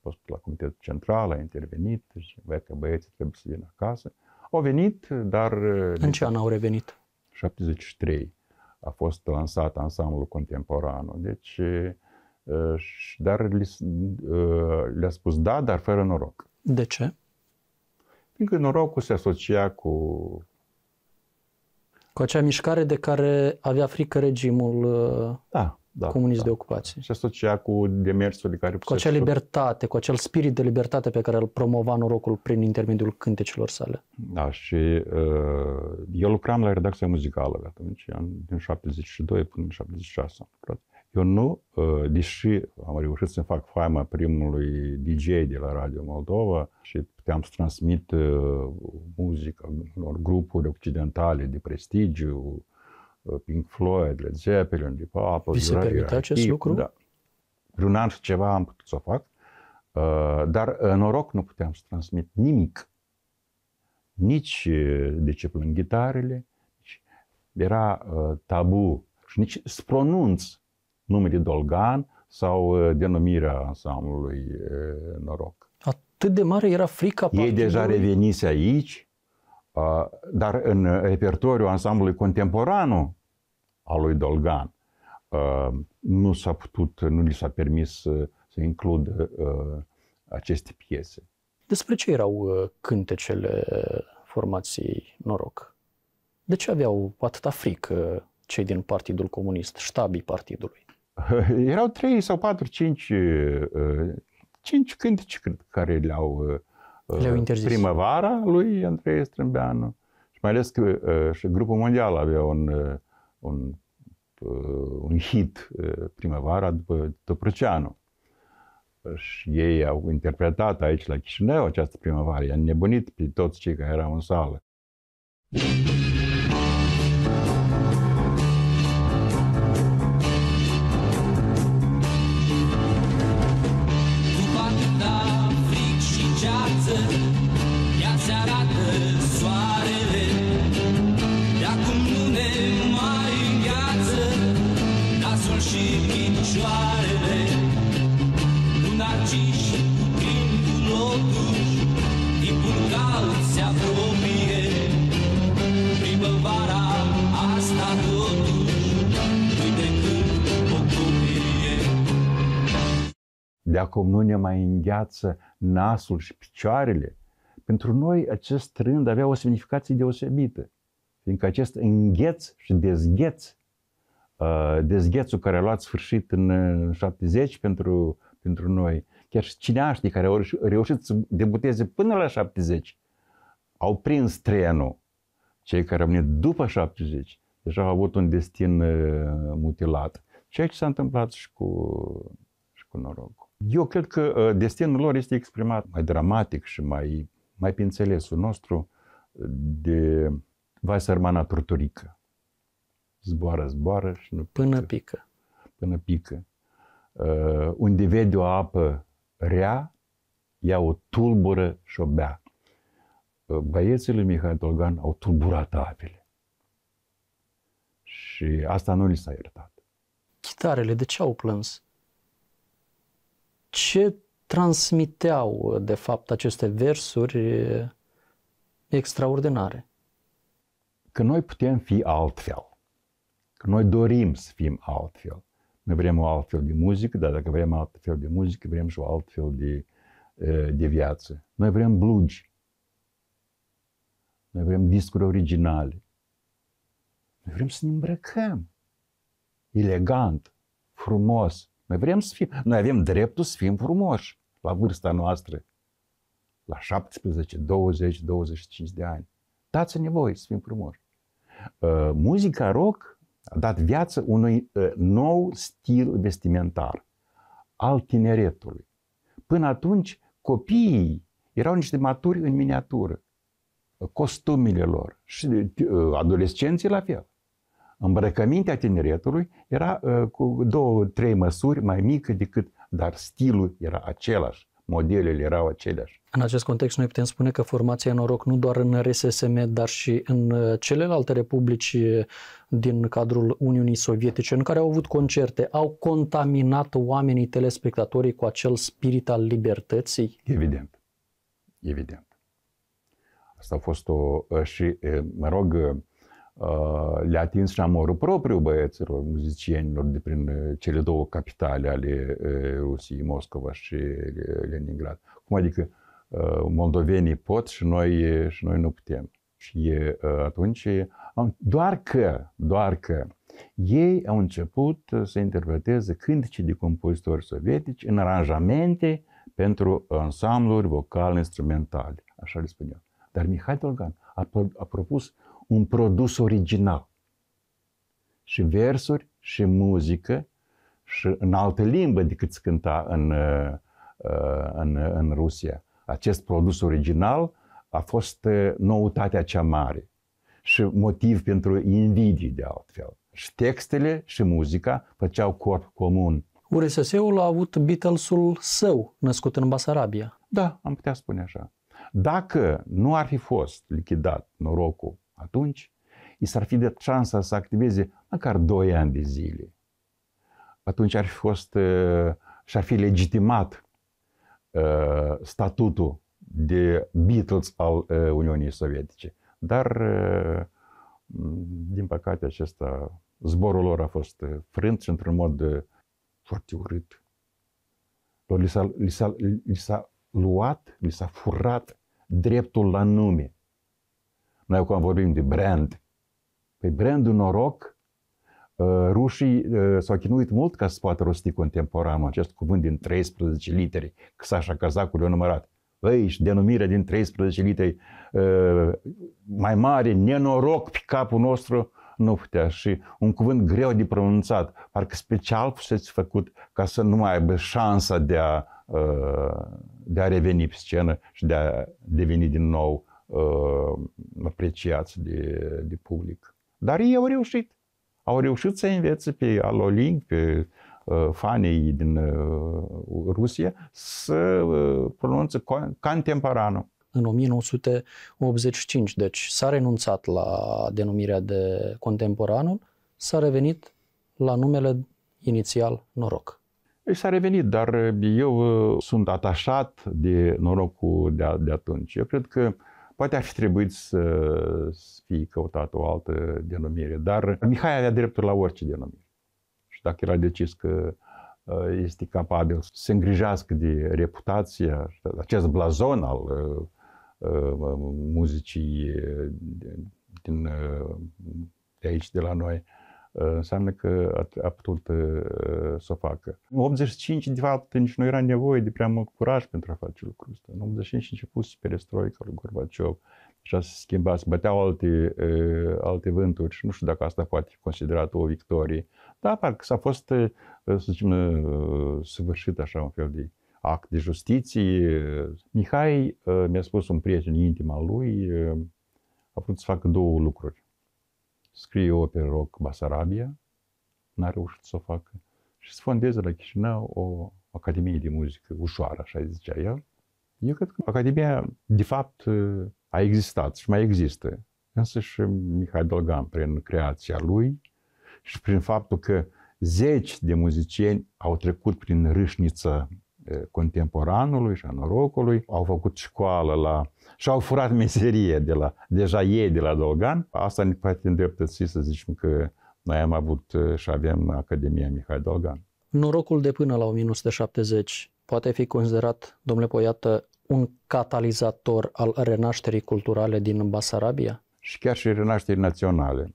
fost la Comitetul Central, a intervenit și că băieții trebuie să vină acasă. Uh, au venit, dar... Uh, În ce an au revenit? 73 a fost lansat ansamblul contemporan. Deci, uh, dar uh, le-a spus da, dar fără noroc. De ce? Fiindcă norocul se asocia cu... Cu acea mișcare de care avea frică regimul. Da da, comunist da, de ocupație. Și asocia cu demersul de care... Cu acea libertate, cu acel spirit de libertate pe care îl promova norocul prin intermediul cântecilor sale. Da, și uh, eu lucram la redacția muzicală atunci, din 72 până în 76. Eu nu, uh, deși am reușit să fac faima primului DJ de la Radio Moldova și puteam să transmit uh, muzică unor grupuri occidentale de prestigiu, Uh, Pink Floyd, Led Zeppelin, Deep Purple, Vi se permite acest I, lucru? Da. Vreun an și ceva am putut să o fac, uh, dar uh, noroc nu puteam să transmit nimic. Nici de ce plâng gitarele, era tabu și nici să pronunț numele Dolgan sau denumirea ansamblului Noroc. Atât de mare era frica partidului? Ei deja revenise aici, dar în repertoriul ansamblului contemporanul a lui Dolgan. Uh, nu s-a putut, nu li s-a permis să, uh, să includă uh, aceste piese. Despre ce erau cântecele formației Noroc? De ce aveau atâta frică cei din Partidul Comunist, ștabii partidului? [laughs] Erau trei sau patru, cinci, cinci cântece, care le-au, le-au interzis. Primăvara lui Andrei Strâmbeanu și mai ales că și grupul mondial avea un un, uh, un hit uh, primăvara după Toprăceanu. Și ei au interpretat aici la Chișinău această primăvară. I-a nebunit pe toți cei care erau în sală. Thank you. cum nu ne mai îngheață nasul și picioarele, pentru noi acest rând avea o semnificație deosebită, fiindcă acest îngheț și dezgheț, uh, dezghețul care a luat sfârșit în 70 uh, pentru, pentru noi, chiar și cineaștii care au reușit să debuteze până la 70, au prins trenul. Cei care au venit după 70 deja au avut un destin uh, mutilat. Ceea ce s-a întâmplat și cu, și cu norocul. Eu cred că uh, destinul lor este exprimat mai dramatic și mai, mai pe înțelesul nostru uh, de vai turturică. Zboară, zboară și nu pică. Până pică. Până pică. Uh, unde vede o apă rea, ia o tulbură și o bea. Uh, băieții lui Mihai Dolgan au tulburat apele. Și asta nu li s-a iertat. Chitarele de ce au plâns? ce transmiteau, de fapt, aceste versuri extraordinare? Că noi putem fi altfel. Că noi dorim să fim altfel. Noi vrem o altfel de muzică, dar dacă vrem altfel de muzică, vrem și o altfel de, de viață. Noi vrem blugi. Noi vrem discuri originale. Noi vrem să ne îmbrăcăm elegant, frumos, noi vrem să fim, noi avem dreptul să fim frumoși la vârsta noastră, la 17, 20, 25 de ani. Dați-ne voi să fim frumoși. Uh, muzica rock a dat viață unui uh, nou stil vestimentar al tineretului. Până atunci, copiii erau niște maturi în miniatură, costumile lor și uh, adolescenții la fel. Îmbrăcămintea tineretului era ă, cu două, trei măsuri mai mică decât, dar stilul era același modelele erau aceleași. În acest context, noi putem spune că formația Noroc nu doar în RSSM, dar și în ă, celelalte republici ă, din cadrul Uniunii Sovietice, în care au avut concerte, au contaminat oamenii telespectatorii cu acel spirit al libertății? Evident. Evident. Asta a fost o... și, mă rog, Uh, le-a atins și amorul propriu băieților, muzicienilor de prin uh, cele două capitale ale uh, Rusiei, Moscova și Leningrad. Cum adică moldovenii pot și noi, și noi nu putem. Și atunci, doar că, doar că, ei au început să interpreteze cântece de compozitori sovietici în aranjamente pentru ansambluri vocale instrumentale, așa le spun eu. Dar Mihai Dolgan a, a propus un produs original. Și versuri, și muzică, și în altă limbă decât se cânta în, uh, uh, în, în Rusia. Acest produs original a fost uh, noutatea cea mare și motiv pentru invidii de altfel. Și textele și muzica făceau corp comun. URSS-ul a avut Beatles-ul său, născut în Basarabia. Da, am putea spune așa. Dacă nu ar fi fost lichidat norocul atunci i s-ar fi dat șansa să activeze măcar 2 ani de zile. Atunci ar fi fost uh, și-ar fi legitimat uh, statutul de Beatles al uh, Uniunii Sovietice. Dar, din păcate, acesta, zborul lor a fost frânt și într-un mod foarte urât. li s-a, li s-a, li s-a luat, li s-a furat dreptul la nume. Noi acum vorbim de brand. Păi brandul noroc, uh, rușii uh, s-au chinuit mult ca să poată rosti contemporanul acest cuvânt din 13 litere, că așa Cazacul numărat. Ei, și denumirea din 13 litere uh, mai mare, nenoroc pe capul nostru, nu putea și un cuvânt greu de pronunțat, parcă special fusese făcut ca să nu mai aibă șansa de a, de a reveni pe scenă și de a deveni din nou uh, apreciați de, de public. Dar ei au reușit. Au reușit să învețe pe Alolink, pe uh, fanii din uh, Rusia, să uh, pronunțe contemporanul. În 1985, deci s-a renunțat la denumirea de contemporanul, s-a revenit la numele inițial Noroc. S-a revenit, dar eu uh, sunt atașat de norocul de, de atunci. Eu cred că uh, Poate ar fi trebuit să, să fie căutat o altă denumire, dar Mihai avea dreptul la orice denumire. Și dacă era decis că uh, este capabil să se îngrijească de reputația, acest blazon al uh, uh, muzicii din, de aici, de la noi, Uh, înseamnă că a, a putut să o facă. În 85, de fapt, nici nu era nevoie de prea mult curaj pentru a face lucrul ăsta. În 85 a început perestroica lui Gorbaciov, deja se schimba, se băteau alte, uh, alte vânturi și nu știu dacă asta poate fi considerat o victorie. Dar parcă s-a fost, uh, să zicem, săvârșit așa un fel de act de justiție. Mihai mi-a spus un prieten intim al lui, a putut să facă două lucruri scrie opera rock Basarabia, n-a reușit să o facă, și să fondeze la Chișinău o Academie de Muzică ușoară, așa zicea el. Eu cred că Academia, de fapt, a existat și mai există. Însă și Mihai Dolgan, prin creația lui și prin faptul că zeci de muzicieni au trecut prin râșniță eh, contemporanului și a norocului, au făcut școală la și au furat meserie de la, deja ei de la Dolgan. Asta ne poate îndreptăți să zicem că noi am avut uh, și avem Academia Mihai Dolgan. Norocul de până la 1970 poate fi considerat, domnule Poiată, un catalizator al renașterii culturale din Basarabia? Și chiar și renașterii naționale.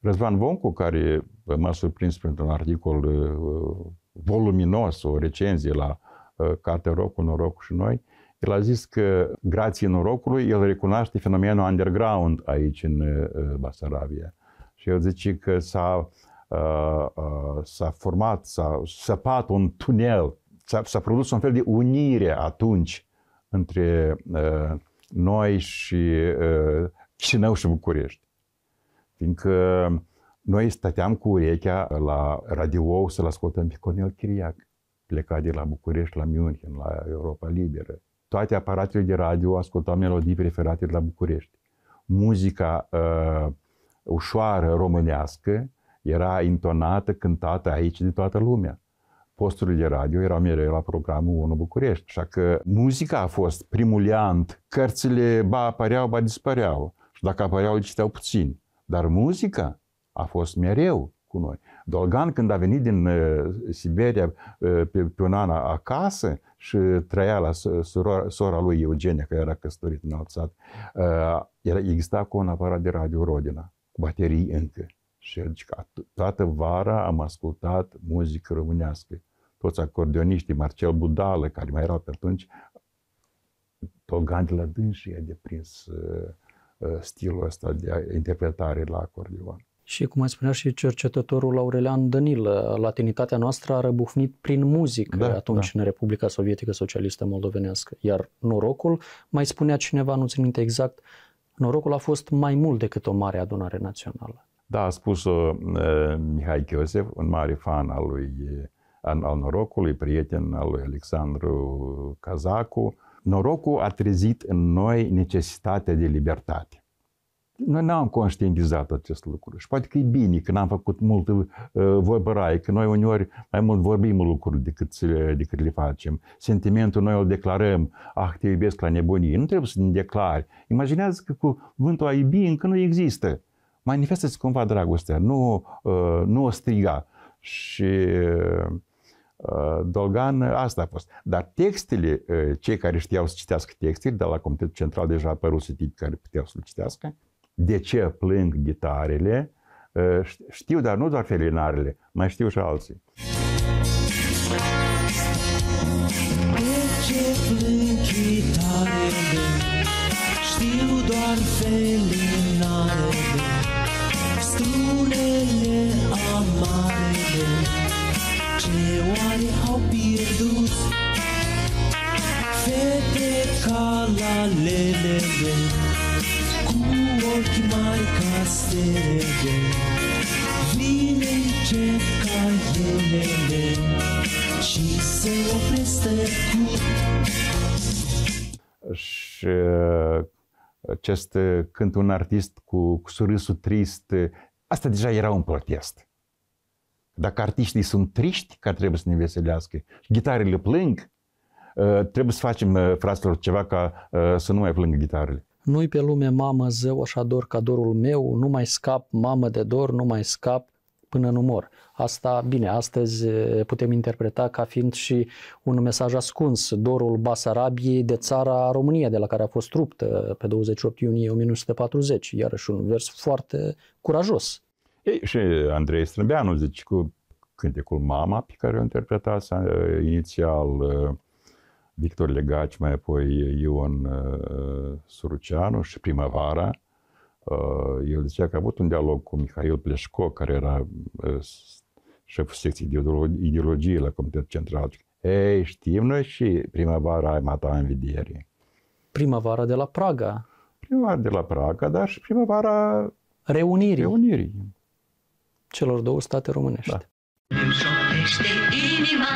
Răzvan Voncu, care m-a surprins printr-un articol uh, voluminos, o recenzie la uh, Cartea Rocul, Norocul și noi, el a zis că, grație norocului, el recunoaște fenomenul underground aici, în uh, Basarabia. Și el zice că s-a, uh, uh, s-a format, s-a săpat un tunel, s-a, s-a produs un fel de unire atunci între noi și Chișinău și București. Fiindcă noi stăteam cu urechea la radio să-l ascultăm pe Cornel Chiriac plecat de la București la München, la Europa Liberă toate aparatele de radio ascultam melodii preferate de la București. Muzica uh, ușoară românească era intonată, cântată aici de toată lumea. Posturile de radio erau mereu la programul 1 București, așa că muzica a fost primuliant. Cărțile ba apăreau, ba dispăreau. Și dacă apăreau, le citeau puțin. Dar muzica a fost mereu cu noi. Dolgan, când a venit din uh, Siberia uh, pe, pe un an acasă și trăia la sora lui Eugenia, care era căsătorit în alt sat, uh, era, exista cu un aparat de radio Rodina, cu baterii încă. Și el zice, toată vara am ascultat muzică românească. Toți acordeoniștii, Marcel Budală, care mai erau pe atunci, Dolgan de la și a deprins stilul ăsta de interpretare la acordeon. Și, cum mai spunea și cercetătorul Aurelian Danil, latinitatea noastră a răbufnit prin muzică da, atunci da. în Republica Sovietică Socialistă Moldovenească. Iar norocul, mai spunea cineva, nu țin minte exact, norocul a fost mai mult decât o mare adunare națională. Da, a spus uh, Mihai Chiosef, un mare fan al lui al, al norocului, prieten al lui Alexandru Cazacu. Norocul a trezit în noi necesitatea de libertate noi n-am conștientizat acest lucru și poate că e bine că n-am făcut multă uh, că noi uneori mai mult vorbim lucruri decât, decât le facem. Sentimentul noi îl declarăm, ah, te iubesc la nebunie, nu trebuie să ne declari. Imaginează că cuvântul a iubi încă nu există. Manifestă-ți cumva dragostea, nu, uh, nu o striga. Și uh, Dolgan asta a fost. Dar textele, uh, cei care știau să citească textele, de la Comitetul Central deja apărut tip care puteau să-l citească, de ce plâng ghitarele, știu, dar nu doar felinarele, mai știu și alții. și se cu... Și uh, acest când un artist cu, cu surâsul trist, uh, asta deja era un protest. Dacă artiștii sunt triști, că trebuie să ne veselească, gitarele plâng, uh, trebuie să facem fraților ceva ca să nu mai plângă gitarele. Nu-i pe lume mamă zău așa dor ca dorul meu, nu mai scap mamă de dor, nu mai scap până în umor. Asta, bine, astăzi putem interpreta ca fiind și un mesaj ascuns, dorul Basarabiei de țara România, de la care a fost ruptă pe 28 iunie 1940, iarăși un vers foarte curajos. Ei, și Andrei Strâmbeanu zice cu cântecul Mama, pe care o interpreta inițial Victor Legaci, mai apoi Ion Suruceanu și Primăvara, Uh, el zicea că a avut un dialog cu Mihail Pleșco, care era uh, șeful secției de ideologie la Comitetul Central. Ei, știm noi și primăvara ai mata în vedere. Primăvara de la Praga. Primăvara de la Praga, dar și primăvara reunirii. reunirii. Celor două state românești. Da. Îmi inima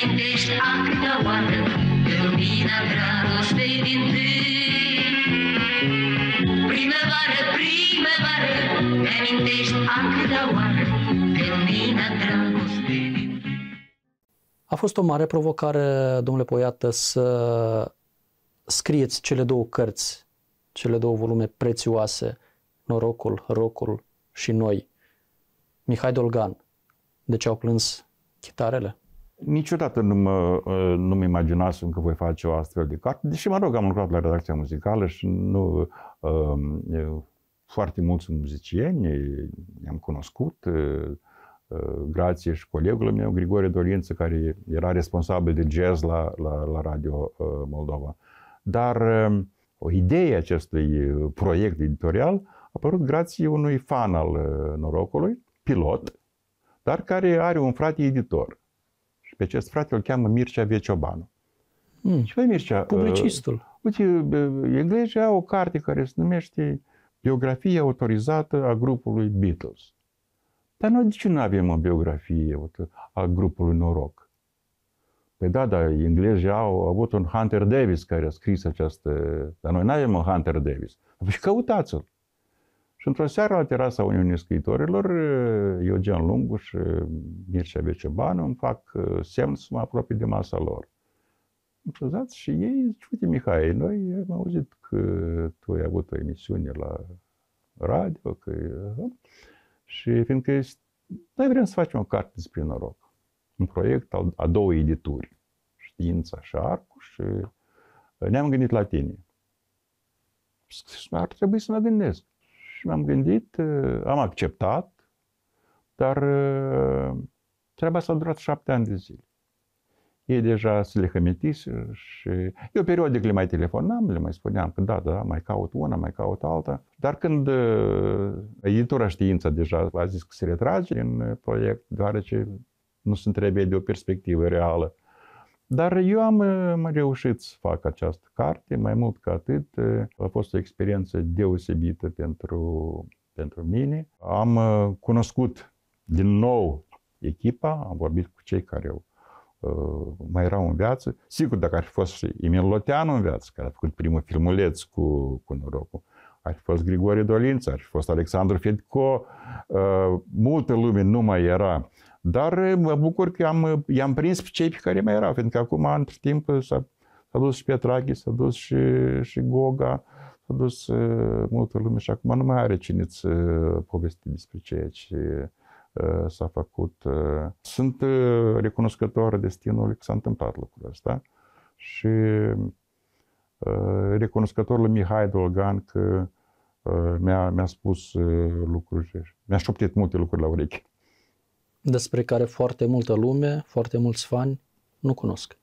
amintești a câtea oară de lumina dragostei din tâi. Primăvară, primăvară, te amintești a câtea oară de lumina dragostei din tâi. a fost o mare provocare, domnule Poiată, să scrieți cele două cărți, cele două volume prețioase, Norocul, Rocul și Noi. Mihai Dolgan, de ce au plâns chitarele? niciodată nu, mă, ă, nu mi imaginasem că voi face o astfel de carte, deși, mă rog, am lucrat la redacția muzicală și nu, ă, eu, foarte mulți muzicieni i-am cunoscut, ă, grație și colegului meu, Grigore Dorință, care era responsabil de jazz la, la, la Radio Moldova. Dar o idee acestui proiect editorial a apărut grație unui fan al norocului, pilot, dar care are un frate editor. Și pe acest frate îl cheamă Mircea Veciobanu. Mm. Și pe Mircea... Uh, Publicistul. Uh, uite, englezii au o carte care se numește Biografia autorizată a grupului Beatles. Dar noi de ce nu avem o biografie a grupului Noroc? Păi da, dar englezii au avut un Hunter Davis care a scris această... Dar noi nu avem un Hunter Davis. Păi căutați-l. Și într-o seară la terasa Uniunii Scriitorilor, Eugen Lungu și Mircea Becebanu îmi fac semn să mă apropii de masa lor. Înțelezați? Și ei zic, uite Mihai, noi am auzit că tu ai avut o emisiune la radio, că... Și fiindcă noi vrem să facem o carte despre noroc. Un proiect al, a două edituri. Știința și Arcu, și ne-am gândit la tine. Ar trebui să mă gândesc și m-am gândit, uh, am acceptat, dar uh, treaba s a durat șapte ani de zile. Ei deja se lehămitise și eu periodic le mai telefonam, le mai spuneam că da, da, mai caut una, mai caut alta. Dar când uh, editura știința deja a zis că se retrage în proiect, deoarece nu se întrebe de o perspectivă reală dar eu am reușit să fac această carte, mai mult ca atât, a fost o experiență deosebită pentru, pentru mine. Am cunoscut din nou echipa, am vorbit cu cei care au mai erau în viață. Sigur, dacă ar fi fost și Emil Loteanu în viață, care a făcut primul filmuleț cu, cu norocul, ar fi fost Grigore Dolință, ar fi fost Alexandru Fedco, multă lume nu mai era dar eh, mă bucur că am, eh, i-am prins pe cei pe care mai erau, că acum, între timp, eh, s-a, s-a dus și Petrache, s-a dus și, și Goga, s-a dus uh, multă lume și acum nu mai are cine să uh, povesti despre ceea ce uh, s-a făcut. Uh. Sunt uh, recunoscător destinului că s-a întâmplat lucrul ăsta și uh, recunoscător lui Mihai Dolgan că uh, mi-a, mi-a spus uh, lucruri, mi-a șoptit multe lucruri la ureche despre care foarte multă lume, foarte mulți fani nu cunosc.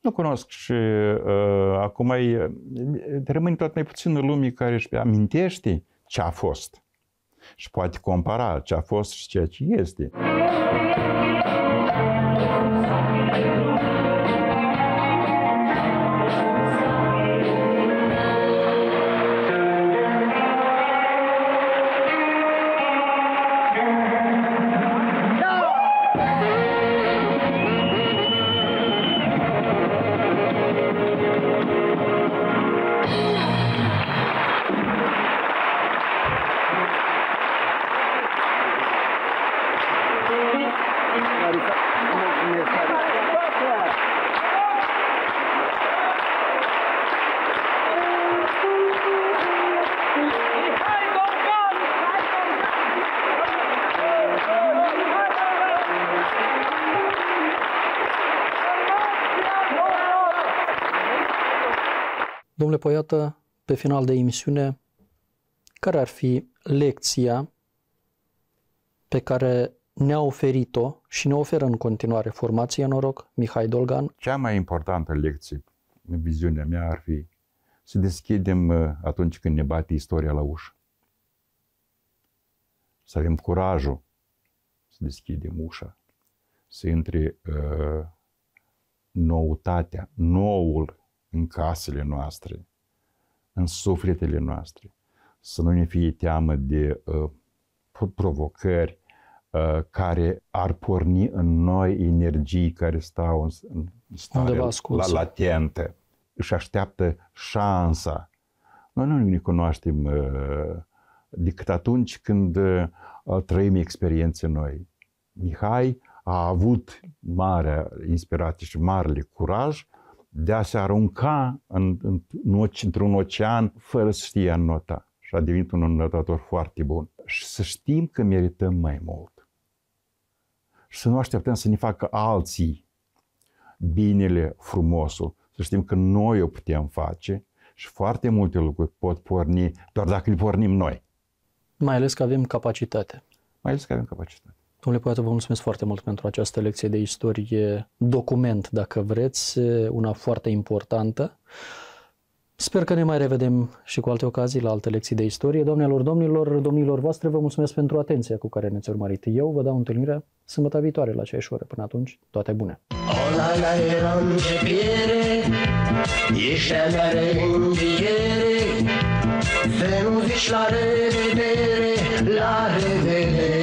Nu cunosc și uh, acum e, rămâne tot mai puțină lume care își amintește ce a fost și poate compara ce a fost și ceea ce este. Domnule Poiată, pe final de emisiune, care ar fi lecția pe care ne-a oferit-o și ne oferă în continuare formația Noroc, Mihai Dolgan? Cea mai importantă lecție, în viziunea mea, ar fi să deschidem uh, atunci când ne bate istoria la ușă. Să avem curajul să deschidem ușa, să intre uh, noutatea, noul în casele noastre, în sufletele noastre, să nu ne fie teamă de uh, provocări uh, care ar porni în noi energii care stau în, în stare la, latentă. și așteaptă șansa. Noi nu ne cunoaștem uh, decât atunci când uh, trăim experiențe noi. Mihai a avut marea inspirație și marele curaj uh, de a se arunca în, în, în, într-un ocean fără să știe a nota. Și a devenit un notător foarte bun. Și să știm că merităm mai mult. Și să nu așteptăm să ne facă alții binele, frumosul. Să știm că noi o putem face și foarte multe lucruri pot porni doar dacă le pornim noi. Mai ales că avem capacitate. Mai ales că avem capacitate. Domnule Poiată, vă mulțumesc foarte mult pentru această lecție de istorie, document, dacă vreți, una foarte importantă. Sper că ne mai revedem și cu alte ocazii la alte lecții de istorie. Doamnelor, domnilor, domnilor voastre, vă mulțumesc pentru atenția cu care ne-ați urmărit. Eu vă dau întâlnirea sâmbătă viitoare la aceeași oră. Până atunci, toate bune! la era începiere, reînviere, să nu zici la revedere, la revedere.